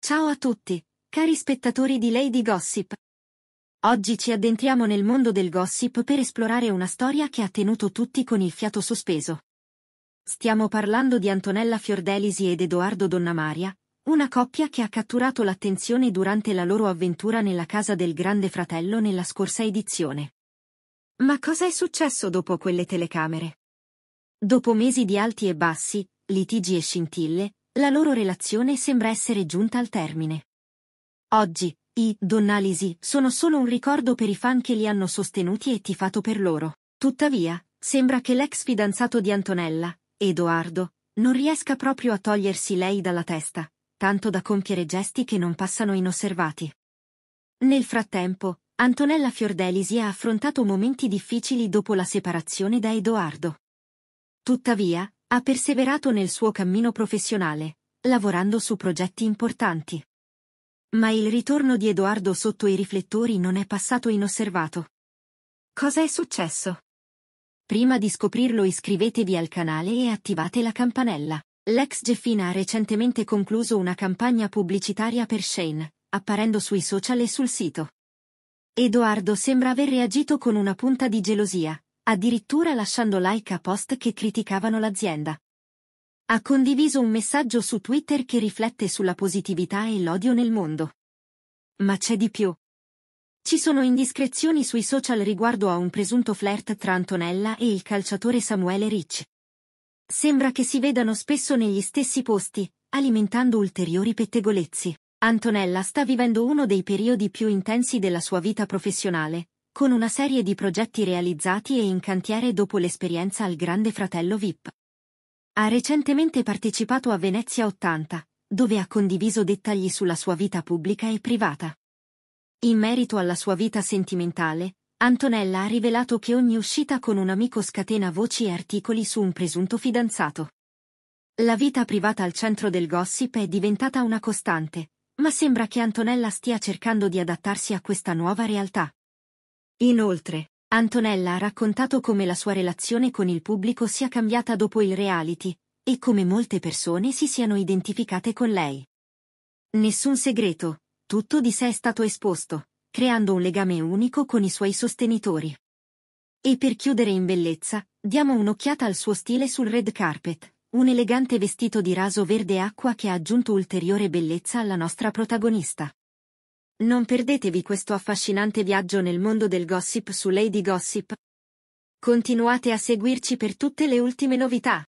Ciao a tutti, cari spettatori di Lady Gossip. Oggi ci addentriamo nel mondo del gossip per esplorare una storia che ha tenuto tutti con il fiato sospeso. Stiamo parlando di Antonella Fiordelisi ed Edoardo Donnamaria, una coppia che ha catturato l'attenzione durante la loro avventura nella casa del Grande Fratello nella scorsa edizione. Ma cosa è successo dopo quelle telecamere? Dopo mesi di alti e bassi, litigi e scintille, la loro relazione sembra essere giunta al termine. Oggi, i Donnalisi sono solo un ricordo per i fan che li hanno sostenuti e tifato per loro. Tuttavia, sembra che l'ex fidanzato di Antonella, Edoardo, non riesca proprio a togliersi lei dalla testa, tanto da compiere gesti che non passano inosservati. Nel frattempo, Antonella Fiordelisi ha affrontato momenti difficili dopo la separazione da Edoardo. Tuttavia, ha perseverato nel suo cammino professionale, lavorando su progetti importanti. Ma il ritorno di Edoardo sotto i riflettori non è passato inosservato. Cosa è successo? Prima di scoprirlo iscrivetevi al canale e attivate la campanella. L'ex Geffina ha recentemente concluso una campagna pubblicitaria per Shane, apparendo sui social e sul sito. Edoardo sembra aver reagito con una punta di gelosia, addirittura lasciando like a post che criticavano l'azienda. Ha condiviso un messaggio su Twitter che riflette sulla positività e l'odio nel mondo. Ma c'è di più. Ci sono indiscrezioni sui social riguardo a un presunto flirt tra Antonella e il calciatore Samuele Rich. Sembra che si vedano spesso negli stessi posti, alimentando ulteriori pettegolezzi. Antonella sta vivendo uno dei periodi più intensi della sua vita professionale, con una serie di progetti realizzati e in cantiere dopo l'esperienza al Grande Fratello VIP. Ha recentemente partecipato a Venezia 80, dove ha condiviso dettagli sulla sua vita pubblica e privata. In merito alla sua vita sentimentale, Antonella ha rivelato che ogni uscita con un amico scatena voci e articoli su un presunto fidanzato. La vita privata al centro del gossip è diventata una costante, ma sembra che Antonella stia cercando di adattarsi a questa nuova realtà. Inoltre, Antonella ha raccontato come la sua relazione con il pubblico sia cambiata dopo il reality, e come molte persone si siano identificate con lei. Nessun segreto, tutto di sé è stato esposto, creando un legame unico con i suoi sostenitori. E per chiudere in bellezza, diamo un'occhiata al suo stile sul red carpet, un elegante vestito di raso verde acqua che ha aggiunto ulteriore bellezza alla nostra protagonista. Non perdetevi questo affascinante viaggio nel mondo del gossip su Lady Gossip. Continuate a seguirci per tutte le ultime novità.